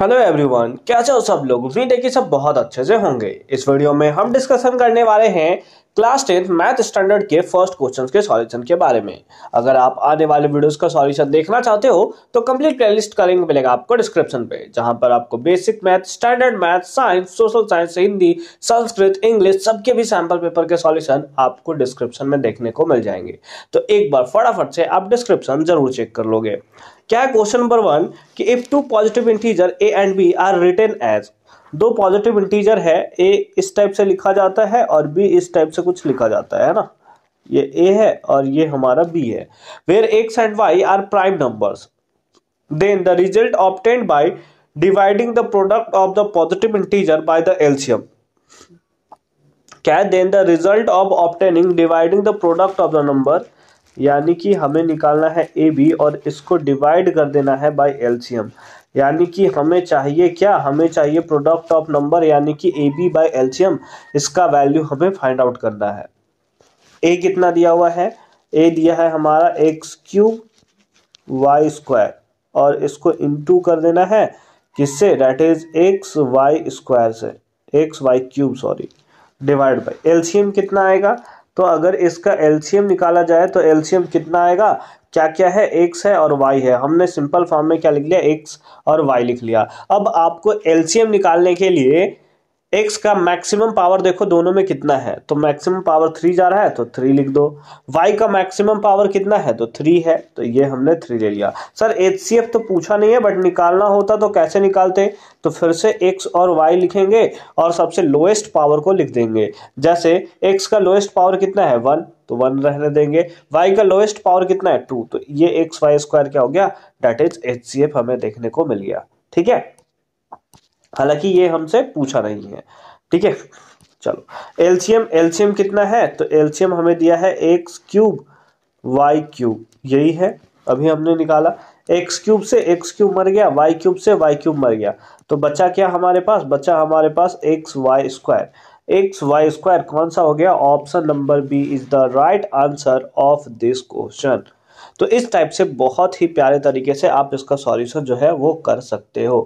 hello everyone कैसे हो सब लोग उम्मीद है कि सब बहुत अच्छे से होंगे इस वीडियो में हम डिस्कशन करने वाले हैं क्लास टेंथ मैथ स्टैंडर्ड के फर्स्ट क्वेश्चंस के सॉल्यूशन के बारे में अगर आप आने वाले वीडियोस का सॉल्यूशन देखना चाहते हो तो कंप्लीट प्लेलिस्ट का लिंक मिलेगा आपको डिस्क्रिप्शन पे जहां पर आपको basic math standard math science social science Hindi Sanskrit English सबके भी सैम्पल पेपर के सोल्यूशन आपको डिस्क्रिप्शन में देखने को मिल जाएंगे तो एक बार फटाफट से आप डिस्क्रिप्शन जरूर चेक कर लोगे क्या क्वेश्चन नंबर वन कि if two positive integer a and b are return as दो पॉजिटिव इंटीजर है ए इस टाइप से लिखा जाता है और बी इस टाइप से कुछ लिखा जाता है ना ये ए है और ये हमारा बी है where x and y are prime numbers then the result obtained by dividing the product of the positive integer by the LCM क्या है then the result of obtaining dividing the product of the number यानी कि हमें निकालना है A B और इसको divide कर देना है बाय एल्सियम यानी कि हमें चाहिए क्या हमें चाहिए प्रोडक्ट ऑफ नंबर यानी कि ए बी बाई एल्शियम इसका वैल्यू हमें फाइंड आउट करना है ए कितना दिया हुआ है ए दिया है हमारा एक्स क्यूब वाई स्क्वायर और इसको इंटू कर देना है किससे that is x y square से x y cube sorry divide by LCM कितना आएगा तो अगर इसका एलसीएम निकाला जाए तो एलसीएम कितना आएगा क्या क्या है एक्स है और वाई है हमने सिंपल फॉर्म में क्या लिख लिया एक्स और वाई लिख लिया अब आपको एलसीएम निकालने के लिए एक्स का मैक्सिमम पावर देखो दोनों में कितना है तो मैक्सिमम पावर थ्री जा रहा है तो थ्री लिख दो वाई का मैक्सिमम पावर कितना है तो थ्री है तो ये हमने थ्री ले लिया सर एच तो पूछा नहीं है बट निकालना होता तो कैसे निकालते तो फिर से एक्स और वाई लिखेंगे और सबसे लोएस्ट पावर को लिख देंगे जैसे एक्स का लोएस्ट पावर कितना है वन तो वन रहने देंगे वाई का लोएस्ट पावर कितना है टू तो ये एक्स वाई स्क्वायर क्या हो गया डेट इज एच हमें देखने को मिल गया ठीक है हालांकि ये हमसे पूछा नहीं है ठीक है चलो एल्शियम एल्शियम कितना है तो एल्शियम हमें दिया है एक्स क्यूब वाई क्यूब यही है अभी हमने निकाला एक्स क्यूब से एक्स क्यूब मर गया वाई क्यूब से वाई क्यूब मर गया तो बचा क्या हमारे पास बचा हमारे पास x y square x y square कौन सा हो गया option number b is the right answer of this question तो इस टाइप से बहुत ही प्यारे तरीके से आप इसका सॉल्यूशन जो है वो कर सकते हो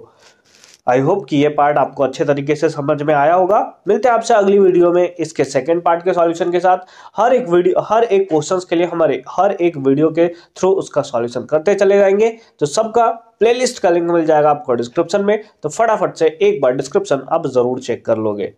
आई होप कि ये पार्ट आपको अच्छे तरीके से समझ में आया होगा मिलते हैं आपसे अगली वीडियो में इसके सेकंड पार्ट के सॉल्यूशन के साथ हर एक वीडियो हर एक क्वेश्चंस के लिए हमारे हर एक वीडियो के थ्रू उसका सॉल्यूशन करते चले जाएंगे तो सबका प्लेलिस्ट का लिंक मिल जाएगा आपको डिस्क्रिप्शन में तो फटाफट से एक बार डिस्क्रिप्शन आप जरूर चेक कर लोगे